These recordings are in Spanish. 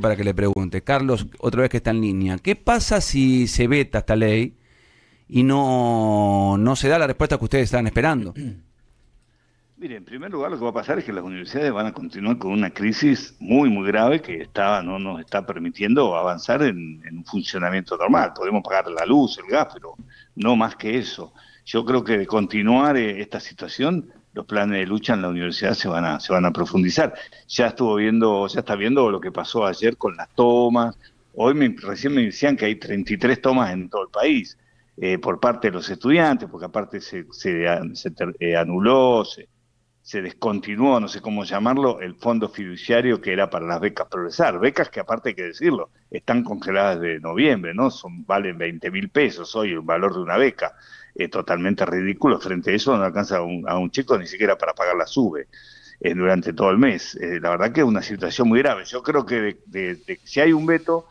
para que le pregunte. Carlos, otra vez que está en línea, ¿qué pasa si se veta esta ley y no, no se da la respuesta que ustedes están esperando? Mire, en primer lugar lo que va a pasar es que las universidades van a continuar con una crisis muy, muy grave que está, no nos está permitiendo avanzar en, en un funcionamiento normal. Podemos pagar la luz, el gas, pero no más que eso. Yo creo que de continuar eh, esta situación los planes de lucha en la universidad se van a, se van a profundizar. Ya estuvo viendo, ya está viendo lo que pasó ayer con las tomas. Hoy me, recién me decían que hay 33 tomas en todo el país eh, por parte de los estudiantes, porque aparte se, se, eh, anuló, se, se, descontinuó, no sé cómo llamarlo, el fondo fiduciario que era para las becas progresar. Becas que aparte hay que decirlo, están congeladas de noviembre, ¿no? Son, valen 20 mil pesos hoy el valor de una beca es eh, totalmente ridículo. Frente a eso no alcanza a un, chico ni siquiera para pagar la sube eh, durante todo el mes. Eh, la verdad que es una situación muy grave. Yo creo que si hay un veto,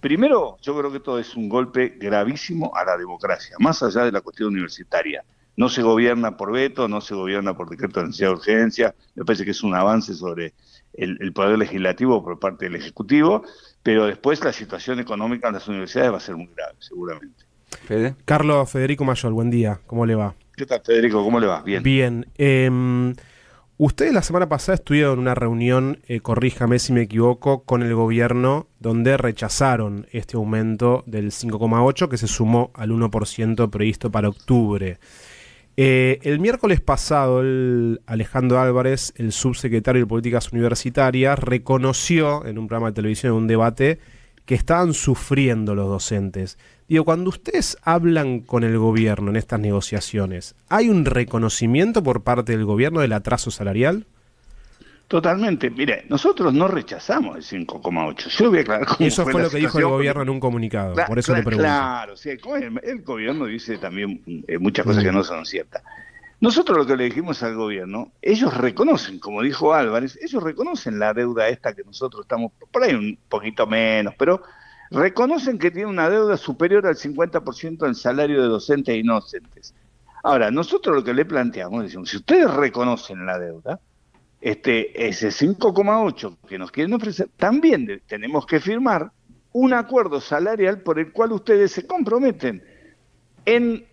primero yo creo que todo es un golpe gravísimo a la democracia, más allá de la cuestión universitaria. No se gobierna por veto, no se gobierna por decreto de necesidad de urgencia. Me parece que es un avance sobre el poder legislativo por parte del Ejecutivo, pero después la situación económica en las universidades va a ser muy grave, seguramente. Carlos Federico Mayor, buen día. ¿Cómo le va? ¿Qué tal, Federico? ¿Cómo le va? Bien. Bien. Em, ustedes la semana pasada estuvieron en una reunión, eh, corríjame si me equivoco, con el gobierno donde rechazaron este aumento del 5,8 que se sumó al 1% previsto para octubre. Eh, el miércoles pasado, Alejandro Álvarez, el subsecretario de Políticas Universitarias, reconoció en un programa de televisión, en un debate, que estaban sufriendo los docentes. Digo, cuando ustedes hablan con el gobierno en estas negociaciones, ¿hay un reconocimiento por parte del gobierno del atraso salarial? Totalmente. Mire, nosotros no rechazamos el 5,8. Yo voy Eso fue, lo que dijo el gobierno en un comunicado. por eso le pregunto. Claro, el, gobierno dice también eh, muchas cosas mm. que no son ciertas. Nosotros lo que le dijimos al gobierno, ellos reconocen, como dijo Álvarez, ellos reconocen la deuda esta que nosotros estamos, por ahí un poquito menos, pero reconocen que tiene una deuda superior al 50% del salario de docentes e inocentes. Ahora, nosotros lo que le planteamos, decimos, si ustedes reconocen la deuda, este, ese 5,8 que nos quieren ofrecer, también tenemos que firmar un acuerdo salarial por el cual ustedes se comprometen en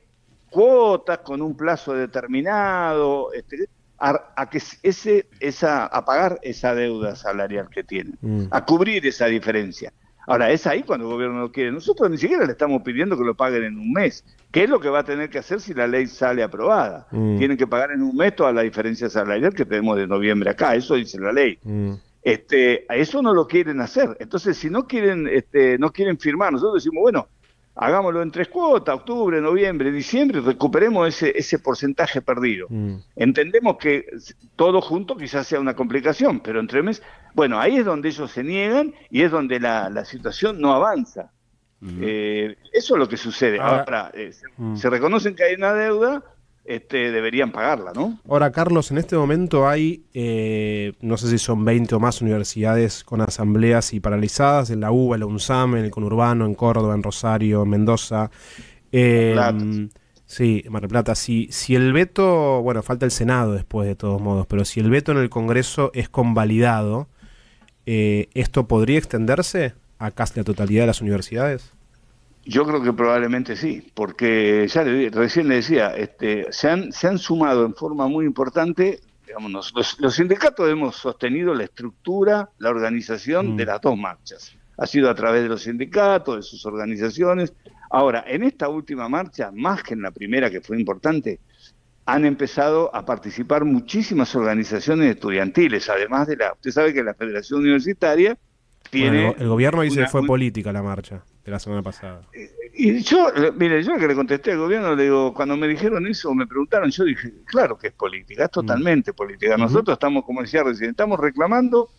cuotas con un plazo determinado, este, a, que ese, esa, a pagar esa deuda salarial que tienen, mm. a cubrir esa diferencia. Ahora, es ahí cuando el gobierno lo quiere. Nosotros ni siquiera le estamos pidiendo que lo paguen en un mes, ¿Qué es lo que va a tener que hacer si la ley sale aprobada. Mm. Tienen que pagar en un mes toda la diferencia salarial que tenemos de noviembre acá, eso dice la ley. Mm. Este, eso no lo quieren hacer. Entonces, si no quieren, este, no quieren firmar, nosotros decimos, bueno, hagámoslo en tres cuotas, octubre, noviembre, diciembre, recuperemos ese, ese porcentaje perdido. Mm. Entendemos que todo junto quizás sea una complicación, pero entre meses, bueno, ahí es donde ellos se niegan y es donde la, situación no avanza. Eh, eso es lo que sucede. Ahora, eh, mm. se reconocen que hay una deuda, este, deberían pagarla, ¿no? Ahora, Carlos, en este momento hay, eh, no sé si son 20 o más universidades con asambleas y paralizadas, en la UBA, en la UNSAM, en el Conurbano, en Córdoba, en Rosario, en Mendoza. Eh, Sí, Mar del Plata. Si, si el veto, bueno, falta el Senado después de todos modos, pero si el veto en el Congreso es convalidado, eh, ¿esto podría extenderse a casi la totalidad de las universidades? Yo creo que probablemente sí, porque ya recién le decía, este, se, han, se han sumado en forma muy importante, digamos, los, sindicatos hemos sostenido la estructura, la organización de mm. las dos marchas. Ha sido a través de los sindicatos, de sus organizaciones. Ahora, en esta última marcha, más que en la primera que fue importante, han empezado a participar muchísimas organizaciones estudiantiles, además de la... Usted sabe que la Federación Universitaria tiene... el gobierno dice que fue política la marcha de la semana pasada. Y, yo, mire, yo que le contesté al gobierno, le digo, cuando me dijeron eso, me preguntaron, yo dije, claro que es política, es mm. totalmente política. Nosotros estamos, como decía recién, estamos reclamando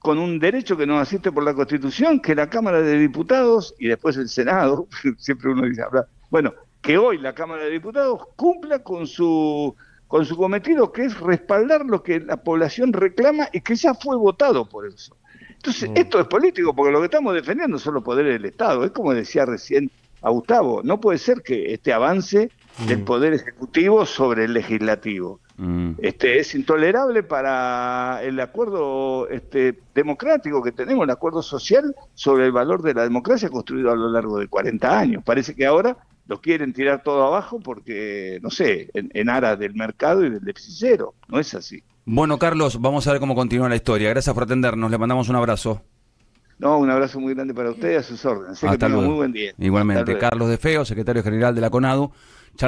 con un derecho que nos asiste por la Constitución, que la Cámara de Diputados y después el Senado, siempre uno dice, habla, bueno, que hoy la Cámara de Diputados cumpla con su con su cometido que es respaldar lo que la población reclama y que ya fue votado por eso. Entonces, mm. esto es político, porque lo que estamos defendiendo son los poderes del Estado. Es como decía recién a Gustavo, no puede ser que este avance del mm. poder ejecutivo sobre el legislativo. Mm. Este, es intolerable para el acuerdo este, democrático que tenemos, el acuerdo social sobre el valor de la democracia construido a lo largo de 40 años. Parece que ahora lo quieren tirar todo abajo porque, no sé, en, aras del mercado y del cero. No es así. Bueno, Carlos, vamos a ver cómo continúa la historia. Gracias por atendernos. Le mandamos un abrazo. No, un abrazo muy grande para ustedes, a sus órdenes. Hasta luego. muy buen día. Igualmente, Carlos De Feo, secretario general de la CONADU.